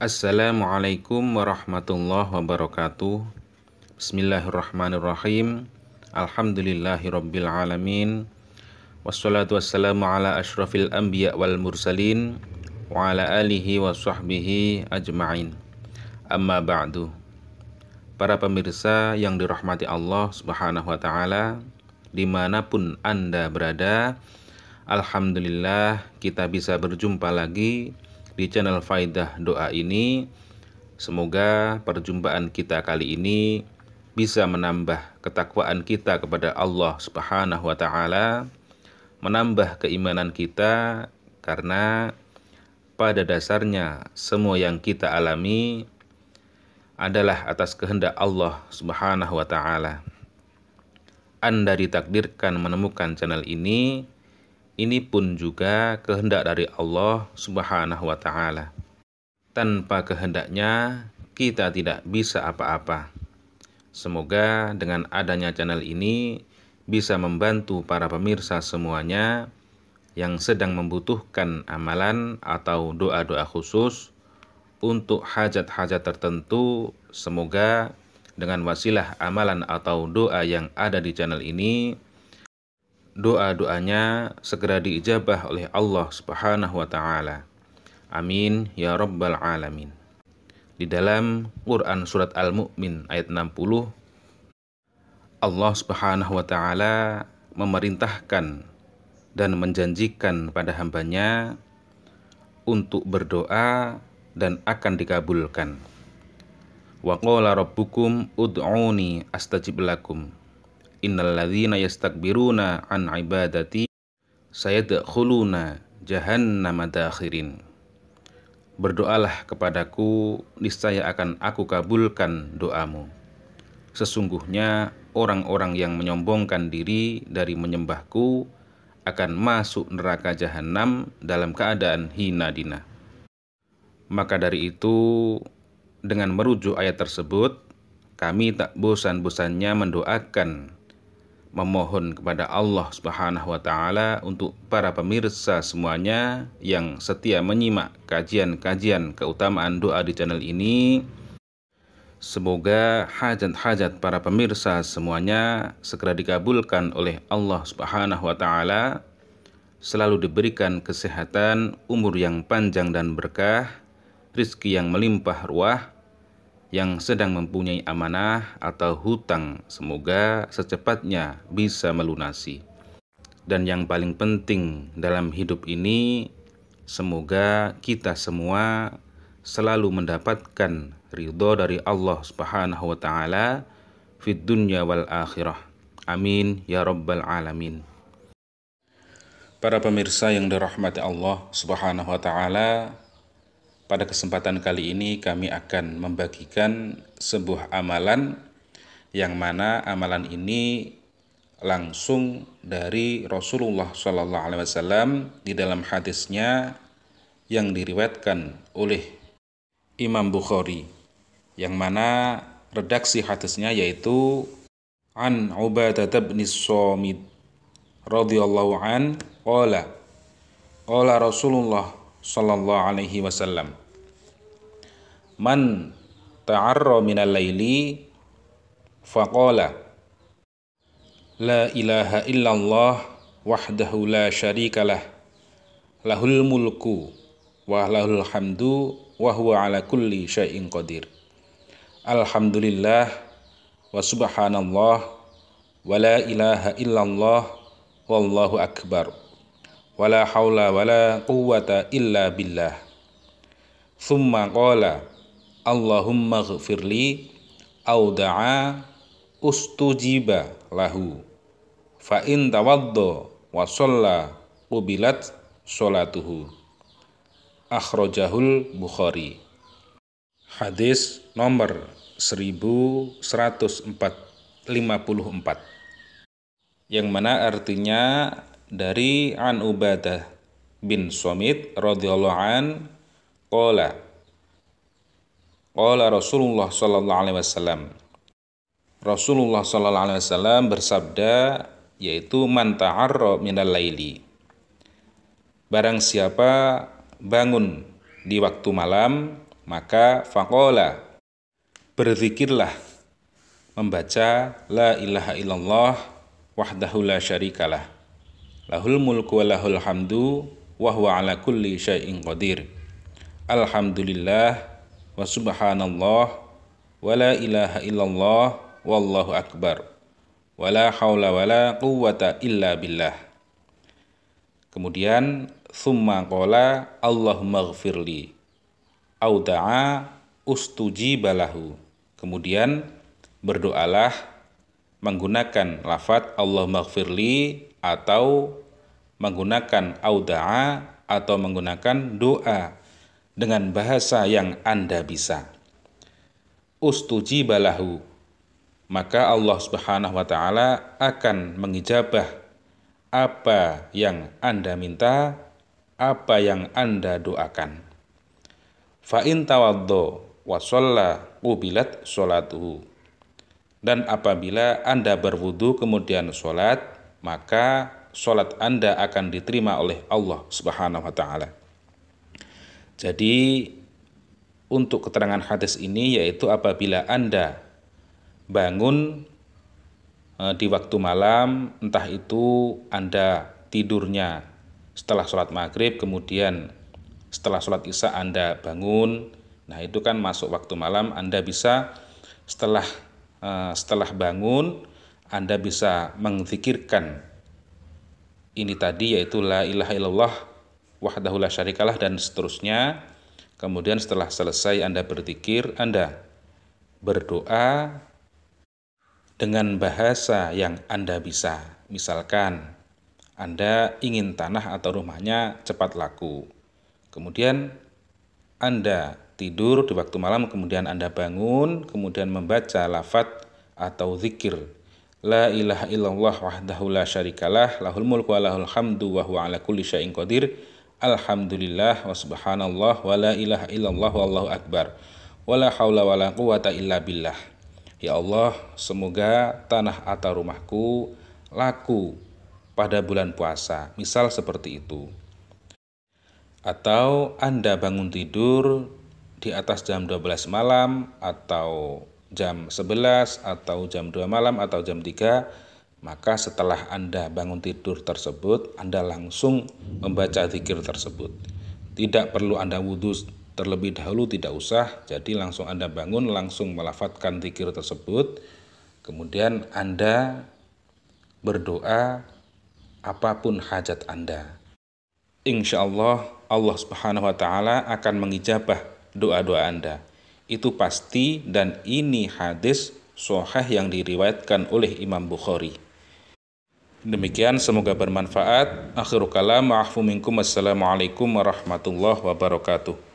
Assalamualaikum warahmatullahi wabarakatuh Bismillahirrahmanirrahim Alhamdulillahirrabbilalamin Wassalatu wassalamu ala ashrafil anbiya wal mursalin Wa ala alihi wa sahbihi ajma'in Amma ba'du Para pemirsa yang dirahmati Allah subhanahu wa ta'ala Dimanapun Anda berada Alhamdulillah kita bisa berjumpa lagi di channel Faidah Doa ini. Semoga perjumpaan kita kali ini bisa menambah ketakwaan kita kepada Allah Subhanahu wa taala, menambah keimanan kita karena pada dasarnya semua yang kita alami adalah atas kehendak Allah Subhanahu wa taala. Anda ditakdirkan menemukan channel ini ini pun juga kehendak dari Allah Subhanahu wa taala. Tanpa kehendaknya kita tidak bisa apa-apa. Semoga dengan adanya channel ini bisa membantu para pemirsa semuanya yang sedang membutuhkan amalan atau doa-doa khusus untuk hajat-hajat tertentu. Semoga dengan wasilah amalan atau doa yang ada di channel ini doa-doanya segera diijabah oleh Allah Subhanahu wa taala. Amin ya rabbal alamin. Di dalam Quran surat al Mukmin ayat 60 Allah Subhanahu wa taala memerintahkan dan menjanjikan pada hambanya untuk berdoa dan akan dikabulkan. Wa qala rabbukum ud'uni astajib lakum innalladzina yastakbiruna an ibadati sayadkhuluna jahannama dakhirin Berdoalah kepadaku, niscaya akan aku kabulkan doamu. Sesungguhnya orang-orang yang menyombongkan diri dari menyembahku akan masuk neraka jahanam dalam keadaan hina dina. Maka dari itu, dengan merujuk ayat tersebut, kami tak bosan-bosannya mendoakan memohon kepada Allah Subhanahu wa taala untuk para pemirsa semuanya yang setia menyimak kajian-kajian keutamaan doa di channel ini. Semoga hajat-hajat para pemirsa semuanya segera dikabulkan oleh Allah Subhanahu wa taala, selalu diberikan kesehatan, umur yang panjang dan berkah, rizki yang melimpah ruah, yang sedang mempunyai amanah atau hutang, semoga secepatnya bisa melunasi. Dan yang paling penting dalam hidup ini, semoga kita semua selalu mendapatkan ridho dari Allah Subhanahu wa taala fid dunya wal akhirah. Amin ya rabbal alamin. Para pemirsa yang dirahmati Allah Subhanahu wa taala, pada kesempatan kali ini kami akan membagikan sebuah amalan yang mana amalan ini langsung dari Rasulullah Shallallahu Alaihi Wasallam di dalam hadisnya yang diriwayatkan oleh Imam Bukhari yang mana redaksi hadisnya yaitu an Ubadah bin Somid radhiyallahu an qala qala Rasulullah Shallallahu alaihi wasallam man ta'arra minal laili faqala La ilaha illallah wahdahu la syarikalah lahul mulku wa lahul hamdu wa huwa ala kulli syai'in qadir Alhamdulillah wa subhanallah wa la ilaha illallah wallahu akbar wa la hawla wa la quwwata illa billah Thumma qala Allahumma ghafirli au da'a ustujiba lahu fa in tawaddo wa sholla ubilat sholatuhu akhrajahul Bukhari hadis nomor 1154 yang mana artinya dari An Ubadah bin Somit radhiyallahu an qala Qala Rasulullah sallallahu alaihi wasallam. Rasulullah sallallahu alaihi wasallam bersabda yaitu man ta'arra minal laili. Barang siapa bangun di waktu malam, maka faqala berzikirlah membaca la ilaha illallah wahdahu la syarikalah lahul mulku wa lahul hamdu wa huwa ala kulli syai'in qadir alhamdulillah wa subhanallah wa la ilaha illallah wallahu akbar wa la hawla wa la quwata illa billah kemudian thumma qala Allahumma gfirli au da'a balahu kemudian berdoalah menggunakan lafat Allahumma gfirli atau menggunakan auda'a atau menggunakan doa dengan bahasa yang Anda bisa. Ustuji balahu, maka Allah Subhanahu wa Ta'ala akan mengijabah apa yang Anda minta, apa yang Anda doakan. Fa'in tawaddo wa ubilat sholatuhu. Dan apabila Anda berwudu kemudian sholat, maka sholat Anda akan diterima oleh Allah Subhanahu wa Ta'ala. Jadi untuk keterangan hadis ini yaitu apabila Anda bangun e, di waktu malam, entah itu Anda tidurnya setelah sholat maghrib, kemudian setelah sholat isya Anda bangun, nah itu kan masuk waktu malam, Anda bisa setelah e, setelah bangun, Anda bisa mengzikirkan ini tadi yaitu la ilaha illallah wahdahu la syarikalah dan seterusnya. Kemudian setelah selesai Anda berzikir, Anda berdoa dengan bahasa yang Anda bisa. Misalkan Anda ingin tanah atau rumahnya cepat laku. Kemudian Anda tidur di waktu malam, kemudian Anda bangun, kemudian membaca lafat atau zikir La ilaha illallah wahdahu la syarikalah lahul mulku wa lahul hamdu wa huwa ala kulli syai'in qadir Alhamdulillah wa subhanallah wa la ilaha illallah wallahu akbar. Wa la hawla wa la quwata illa billah. Ya Allah, semoga tanah atau rumahku laku pada bulan puasa. Misal seperti itu. Atau Anda bangun tidur di atas jam 12 malam atau jam 11 atau jam 2 malam atau jam 3 maka setelah Anda bangun tidur tersebut, Anda langsung membaca zikir tersebut. Tidak perlu Anda wudhu terlebih dahulu, tidak usah. Jadi langsung Anda bangun, langsung melafatkan zikir tersebut. Kemudian Anda berdoa apapun hajat Anda. Insya Allah, Allah Subhanahu wa Ta'ala akan mengijabah doa-doa Anda. Itu pasti, dan ini hadis sohah yang diriwayatkan oleh Imam Bukhari. Demikian semoga bermanfaat. Akhirul kalam, ma'afu minkum. Wassalamualaikum warahmatullahi wabarakatuh.